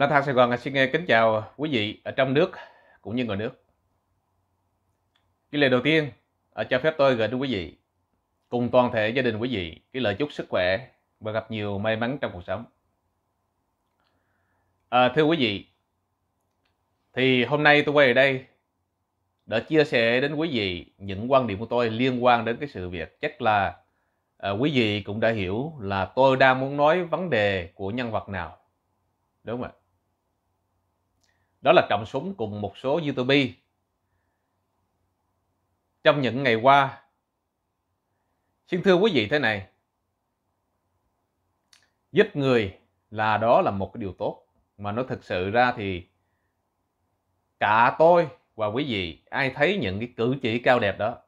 Lan Thang Sài Gòn xin ờ, kính chào quý vị ở trong nước cũng như ngoài nước. Cái lời đầu tiên ờ, cho phép tôi gửi đến quý vị cùng toàn thể gia đình quý vị cái lời chúc sức khỏe và gặp nhiều may mắn trong cuộc sống. À, thưa quý vị, thì hôm nay tôi quay ở đây để chia sẻ đến quý vị những quan điểm của tôi liên quan đến cái sự việc chắc là à, quý vị cũng đã hiểu là tôi đang muốn nói vấn đề của nhân vật nào đúng không ạ đó là Trọng Súng cùng một số YouTube. Trong những ngày qua, xin thưa quý vị thế này, giúp người là đó là một cái điều tốt. Mà nó thực sự ra thì cả tôi và quý vị, ai thấy những cái cử chỉ cao đẹp đó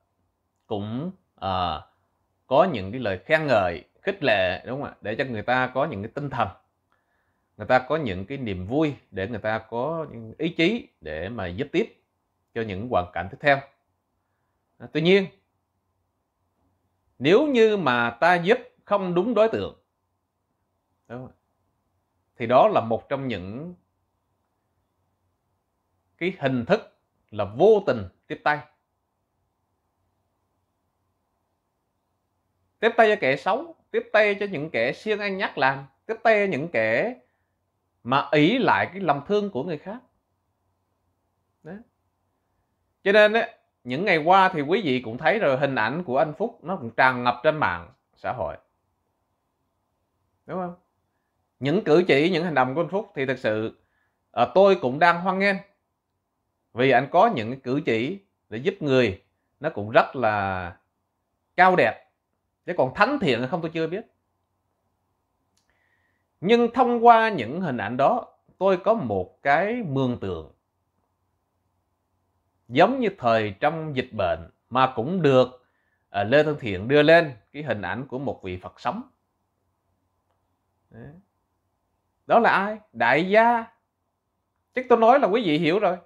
cũng à, có những cái lời khen ngợi, khích lệ đúng không ạ? Để cho người ta có những cái tinh thần người ta có những cái niềm vui để người ta có ý chí để mà giúp tiếp cho những hoàn cảnh tiếp theo à, tuy nhiên nếu như mà ta giúp không đúng đối tượng đúng không? thì đó là một trong những cái hình thức là vô tình tiếp tay tiếp tay cho kẻ xấu tiếp tay cho những kẻ siêng ăn nhắc làm tiếp tay cho những kẻ mà ý lại cái lòng thương của người khác đó. cho nên ấy, những ngày qua thì quý vị cũng thấy rồi hình ảnh của anh phúc nó cũng tràn ngập trên mạng xã hội đúng không những cử chỉ những hành động của anh phúc thì thật sự à, tôi cũng đang hoan nghênh vì anh có những cử chỉ để giúp người nó cũng rất là cao đẹp chứ còn thánh thiện hay không tôi chưa biết nhưng thông qua những hình ảnh đó tôi có một cái mường tượng giống như thời trong dịch bệnh mà cũng được à, Lê Thân Thiện đưa lên cái hình ảnh của một vị Phật sống đó là ai đại gia chắc tôi nói là quý vị hiểu rồi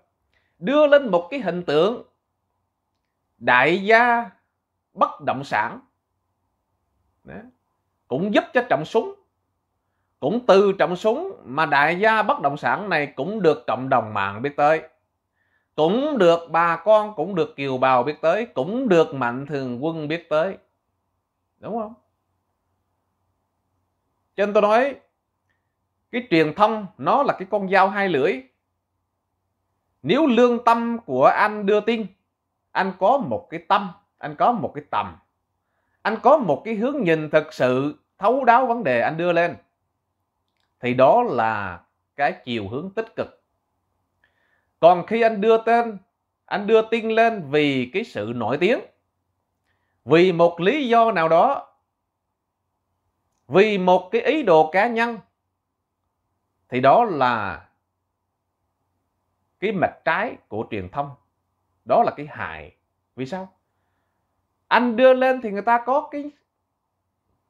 đưa lên một cái hình tượng đại gia bất động sản Đấy. cũng giúp cho trọng súng cũng từ trọng súng mà đại gia bất động sản này cũng được cộng đồng mạng biết tới. Cũng được bà con, cũng được kiều bào biết tới, cũng được mạnh thường quân biết tới. Đúng không? Cho nên tôi nói cái truyền thông nó là cái con dao hai lưỡi. Nếu lương tâm của anh đưa tin, anh có một cái tâm, anh có một cái tầm, anh có một cái hướng nhìn thật sự thấu đáo vấn đề anh đưa lên thì đó là cái chiều hướng tích cực còn khi anh đưa tên anh đưa tin lên vì cái sự nổi tiếng vì một lý do nào đó vì một cái ý đồ cá nhân thì đó là cái mặt trái của truyền thông đó là cái hại vì sao anh đưa lên thì người ta có cái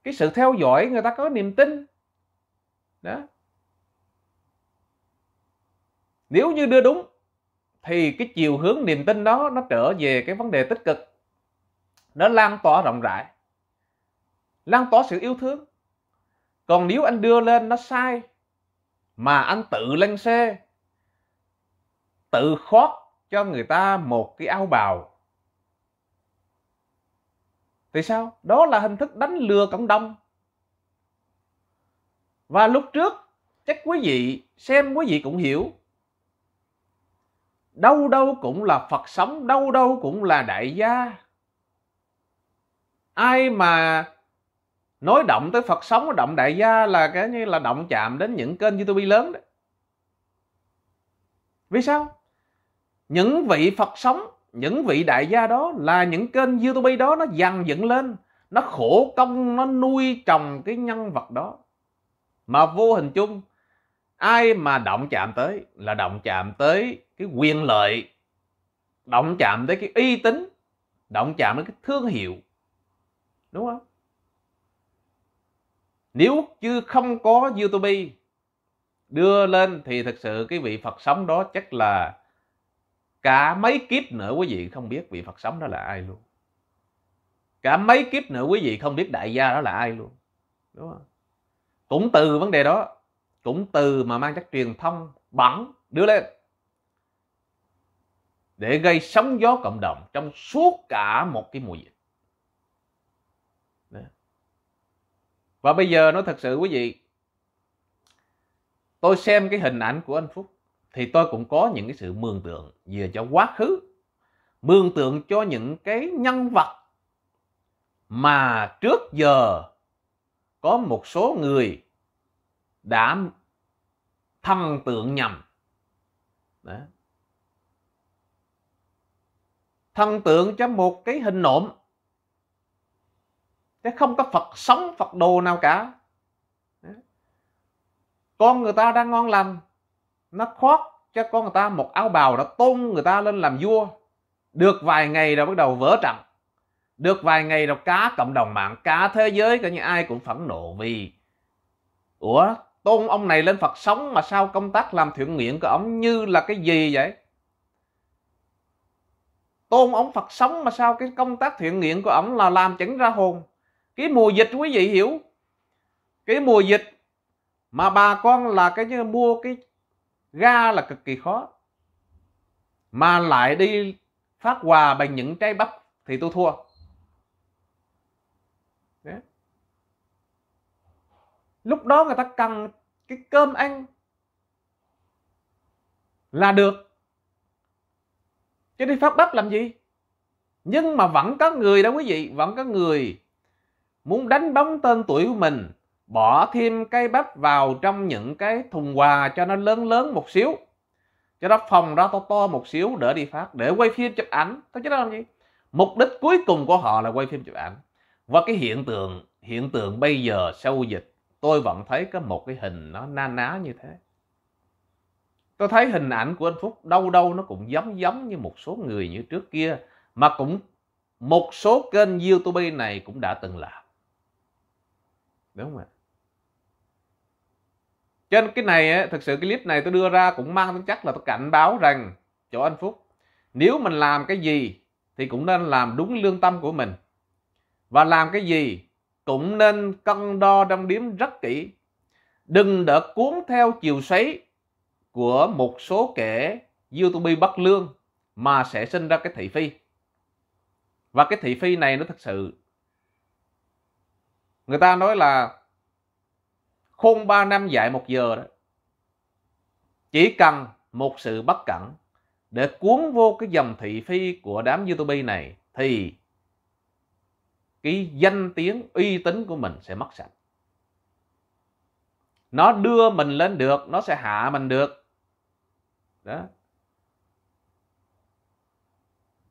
cái sự theo dõi người ta có niềm tin đó nếu như đưa đúng thì cái chiều hướng niềm tin đó nó trở về cái vấn đề tích cực nó lan tỏa rộng rãi lan tỏa sự yêu thương còn nếu anh đưa lên nó sai mà anh tự lên xe tự khoác cho người ta một cái áo bào thì sao đó là hình thức đánh lừa cộng đồng và lúc trước chắc quý vị xem quý vị cũng hiểu đâu đâu cũng là phật sống đâu đâu cũng là đại gia ai mà nói động tới phật sống động đại gia là cái như là động chạm đến những kênh youtube lớn đấy vì sao những vị phật sống những vị đại gia đó là những kênh youtube đó nó dằn dựng lên nó khổ công nó nuôi trồng cái nhân vật đó mà vô hình chung ai mà động chạm tới là động chạm tới cái quyền lợi động chạm tới cái uy tín động chạm tới cái thương hiệu đúng không nếu chứ không có youtube đưa lên thì thật sự cái vị phật sống đó chắc là cả mấy kiếp nữa quý vị không biết vị phật sống đó là ai luôn cả mấy kiếp nữa quý vị không biết đại gia đó là ai luôn đúng không cũng từ vấn đề đó cũng từ mà mang chất truyền thông bẩn đưa lên để gây sóng gió cộng đồng trong suốt cả một cái mùa dịch và bây giờ nó thật sự quý vị tôi xem cái hình ảnh của anh Phúc thì tôi cũng có những cái sự mường tượng về cho quá khứ mường tượng cho những cái nhân vật mà trước giờ có một số người đã thần tượng nhầm Đó. thần tượng cho một cái hình nộm chứ không có phật sống phật đồ nào cả Đó. con người ta đang ngon lành nó khoác cho con người ta một áo bào đã tôn người ta lên làm vua được vài ngày rồi bắt đầu vỡ trận được vài ngày rồi cả cộng đồng mạng cả thế giới cả những ai cũng phẫn nộ vì ủa tôn ông này lên phật sống mà sao công tác làm thiện nguyện của ông như là cái gì vậy tôn ông phật sống mà sao cái công tác thiện nguyện của ông là làm chẳng ra hồn cái mùa dịch quý vị hiểu cái mùa dịch mà bà con là cái như mua cái ga là cực kỳ khó mà lại đi phát quà bằng những trái bắp thì tôi thua lúc đó người ta cần cái cơm ăn là được chứ đi phát bắp làm gì nhưng mà vẫn có người đó quý vị vẫn có người muốn đánh bóng tên tuổi của mình bỏ thêm cây bắp vào trong những cái thùng quà cho nó lớn lớn một xíu cho nó phòng ra to to một xíu để đi phát để quay phim chụp ảnh tôi chứ đó làm gì mục đích cuối cùng của họ là quay phim chụp ảnh và cái hiện tượng hiện tượng bây giờ sau dịch tôi vẫn thấy có một cái hình nó na ná như thế tôi thấy hình ảnh của anh phúc đâu đâu nó cũng giống giống như một số người như trước kia mà cũng một số kênh youtube này cũng đã từng làm đúng không ạ trên cái này ấy, thực sự cái clip này tôi đưa ra cũng mang tính chắc là tôi cảnh báo rằng chỗ anh phúc nếu mình làm cái gì thì cũng nên làm đúng lương tâm của mình và làm cái gì cũng nên cân đo đong đếm rất kỹ. Đừng để cuốn theo chiều xoáy của một số kẻ YouTube bất lương mà sẽ sinh ra cái thị phi. Và cái thị phi này nó thật sự người ta nói là khôn 3 năm dạy một giờ đó. Chỉ cần một sự bất cẩn để cuốn vô cái dòng thị phi của đám YouTube này thì cái danh tiếng uy tín của mình sẽ mất sạch nó đưa mình lên được nó sẽ hạ mình được đó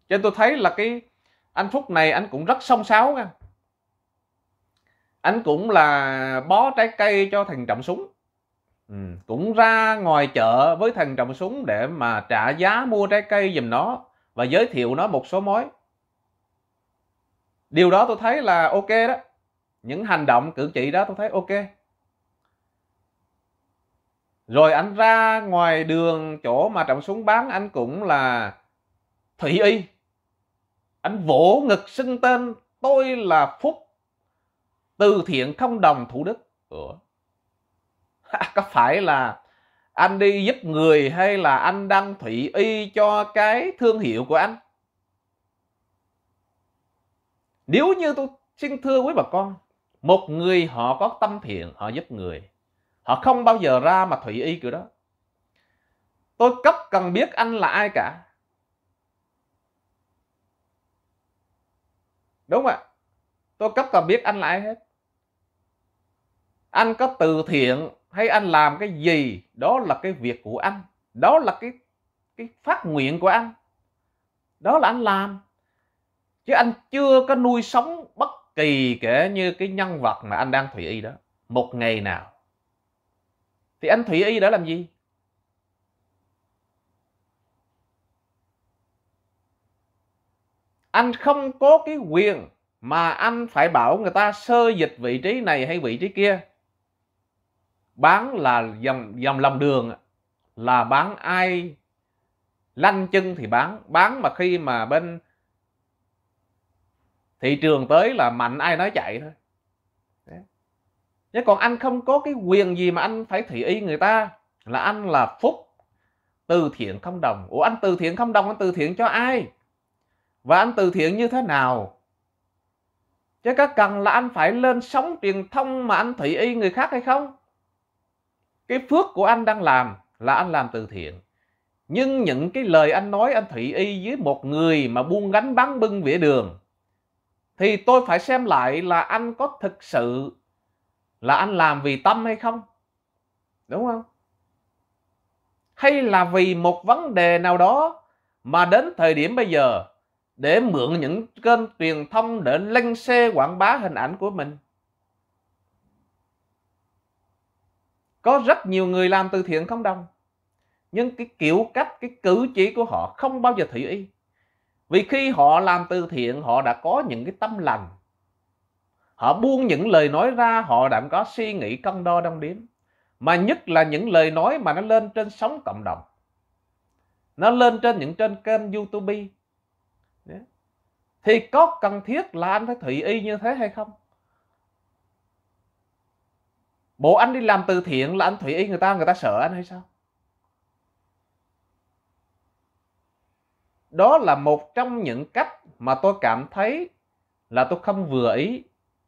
cho nên tôi thấy là cái anh phúc này anh cũng rất song sáo nha anh cũng là bó trái cây cho thằng trọng súng ừ. cũng ra ngoài chợ với thằng trọng súng để mà trả giá mua trái cây giùm nó và giới thiệu nó một số mối điều đó tôi thấy là ok đó những hành động cử chỉ đó tôi thấy ok rồi anh ra ngoài đường chỗ mà trọng súng bán anh cũng là thị y anh vỗ ngực xưng tên tôi là phúc từ thiện không đồng thủ đức Ủa? có phải là anh đi giúp người hay là anh đăng thủy y cho cái thương hiệu của anh nếu như tôi xin thưa quý bà con một người họ có tâm thiện họ giúp người họ không bao giờ ra mà thủy y kiểu đó tôi cấp cần biết anh là ai cả đúng không ạ tôi cấp cần biết anh là ai hết anh có từ thiện hay anh làm cái gì đó là cái việc của anh đó là cái cái phát nguyện của anh đó là anh làm chứ anh chưa có nuôi sống bất kỳ kể như cái nhân vật mà anh đang thủy y đó một ngày nào thì anh thủy y đã làm gì anh không có cái quyền mà anh phải bảo người ta sơ dịch vị trí này hay vị trí kia bán là dòng dòng lòng đường là bán ai lanh chân thì bán bán mà khi mà bên thị trường tới là mạnh ai nói chạy thôi Thế còn anh không có cái quyền gì mà anh phải thị y người ta là anh là phúc từ thiện không đồng ủa anh từ thiện không đồng anh từ thiện cho ai và anh từ thiện như thế nào chứ các cần là anh phải lên sóng truyền thông mà anh thị y người khác hay không cái phước của anh đang làm là anh làm từ thiện nhưng những cái lời anh nói anh thị y với một người mà buông gánh bán bưng vỉa đường thì tôi phải xem lại là anh có thực sự là anh làm vì tâm hay không đúng không hay là vì một vấn đề nào đó mà đến thời điểm bây giờ để mượn những kênh truyền thông để lân xe quảng bá hình ảnh của mình có rất nhiều người làm từ thiện không đồng nhưng cái kiểu cách cái cử chỉ của họ không bao giờ thủy y vì khi họ làm từ thiện họ đã có những cái tâm lành họ buông những lời nói ra họ đã có suy nghĩ cân đo đong đếm mà nhất là những lời nói mà nó lên trên sóng cộng đồng nó lên trên những trên kênh youtube thì có cần thiết là anh phải thủy y như thế hay không bộ anh đi làm từ thiện là anh thủy y người ta người ta sợ anh hay sao đó là một trong những cách mà tôi cảm thấy là tôi không vừa ý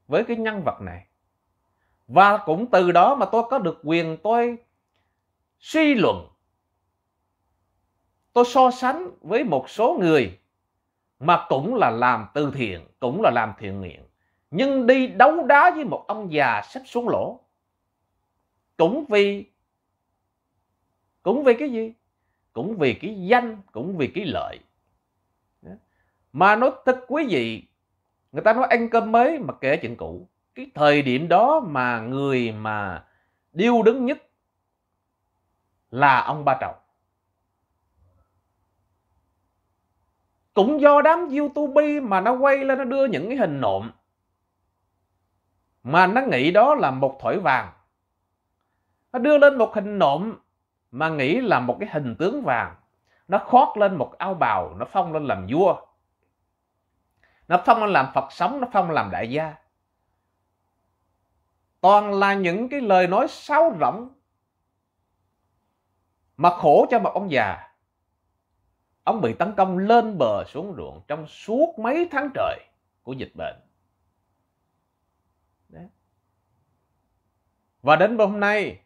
với cái nhân vật này và cũng từ đó mà tôi có được quyền tôi suy luận tôi so sánh với một số người mà cũng là làm từ thiện cũng là làm thiện nguyện nhưng đi đấu đá với một ông già sắp xuống lỗ cũng vì cũng vì cái gì cũng vì cái danh cũng vì cái lợi mà nó thích quý vị, người ta nói ăn cơm mới mà kể chuyện cũ. Cái thời điểm đó mà người mà điêu đứng nhất là ông Ba trọng Cũng do đám YouTube mà nó quay lên nó đưa những cái hình nộm mà nó nghĩ đó là một thỏi vàng. Nó đưa lên một hình nộm mà nghĩ là một cái hình tướng vàng. Nó khoác lên một áo bào, nó phong lên làm vua nó không làm phật sống nó không làm đại gia toàn là những cái lời nói sáo rỗng mà khổ cho một ông già ông bị tấn công lên bờ xuống ruộng trong suốt mấy tháng trời của dịch bệnh và đến hôm nay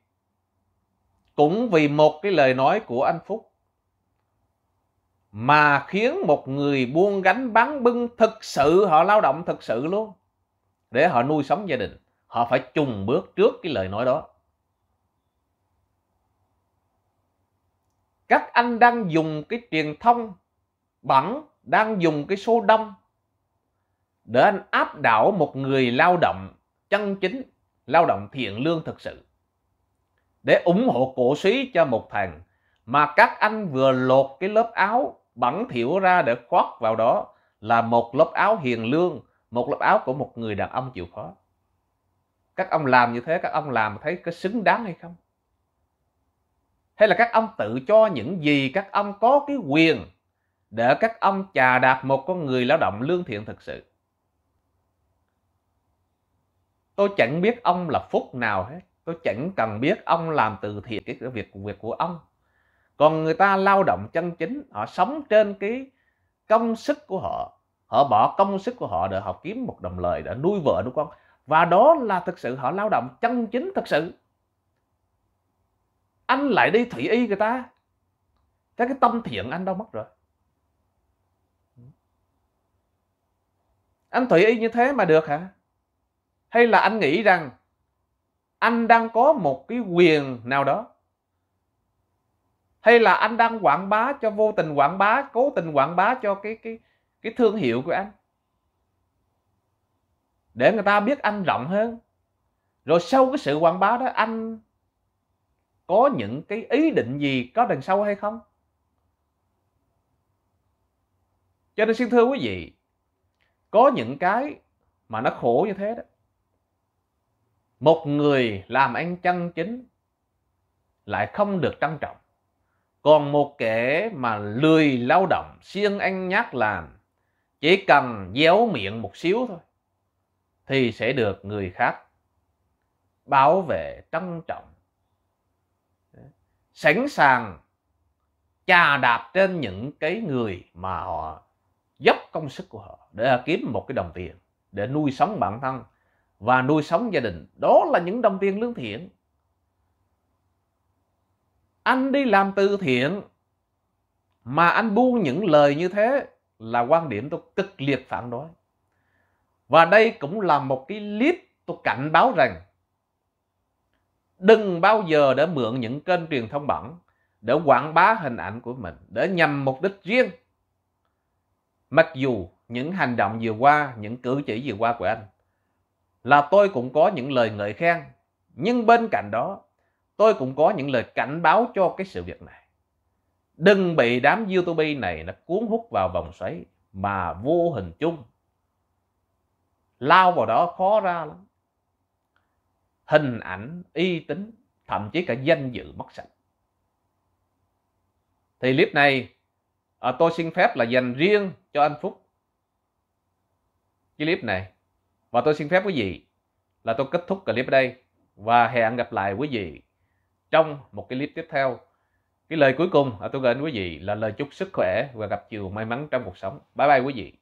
cũng vì một cái lời nói của anh phúc mà khiến một người buôn gánh bán bưng thực sự họ lao động thực sự luôn để họ nuôi sống gia đình họ phải trùng bước trước cái lời nói đó các anh đang dùng cái truyền thông bẩn đang dùng cái số đông để anh áp đảo một người lao động chân chính lao động thiện lương thực sự để ủng hộ cổ suý cho một thằng mà các anh vừa lột cái lớp áo bẩn thỉu ra để khoác vào đó là một lớp áo hiền lương, một lớp áo của một người đàn ông chịu khó. Các ông làm như thế, các ông làm thấy có xứng đáng hay không? Hay là các ông tự cho những gì các ông có cái quyền để các ông chà đạp một con người lao động lương thiện thực sự? Tôi chẳng biết ông là phúc nào hết. Tôi chẳng cần biết ông làm từ thiện cái việc việc của ông còn người ta lao động chân chính họ sống trên cái công sức của họ họ bỏ công sức của họ để họ kiếm một đồng lời để nuôi vợ nuôi con và đó là thực sự họ lao động chân chính thực sự anh lại đi thị y người ta cái cái tâm thiện anh đâu mất rồi anh thị y như thế mà được hả hay là anh nghĩ rằng anh đang có một cái quyền nào đó hay là anh đang quảng bá cho vô tình quảng bá cố tình quảng bá cho cái cái cái thương hiệu của anh để người ta biết anh rộng hơn rồi sau cái sự quảng bá đó anh có những cái ý định gì có đằng sau hay không cho nên xin thưa quý vị có những cái mà nó khổ như thế đó một người làm ăn chân chính lại không được trân trọng còn một kẻ mà lười lao động siêng ăn nhát làm chỉ cần déo miệng một xíu thôi thì sẽ được người khác bảo vệ trân trọng sẵn sàng chà đạp trên những cái người mà họ dốc công sức của họ để kiếm một cái đồng tiền để nuôi sống bản thân và nuôi sống gia đình đó là những đồng tiền lương thiện anh đi làm từ thiện mà anh buông những lời như thế là quan điểm tôi cực liệt phản đối và đây cũng là một cái clip tôi cảnh báo rằng đừng bao giờ để mượn những kênh truyền thông bẩn để quảng bá hình ảnh của mình để nhằm mục đích riêng mặc dù những hành động vừa qua những cử chỉ vừa qua của anh là tôi cũng có những lời ngợi khen nhưng bên cạnh đó tôi cũng có những lời cảnh báo cho cái sự việc này. Đừng bị đám YouTube này nó cuốn hút vào vòng xoáy mà vô hình chung. Lao vào đó khó ra lắm. Hình ảnh, y tín, thậm chí cả danh dự mất sạch. Thì clip này à, tôi xin phép là dành riêng cho anh Phúc. Cái clip này. Và tôi xin phép quý vị là tôi kết thúc clip ở đây. Và hẹn gặp lại quý vị trong một cái clip tiếp theo. Cái lời cuối cùng tôi gửi đến quý vị là lời chúc sức khỏe và gặp nhiều may mắn trong cuộc sống. Bye bye quý vị.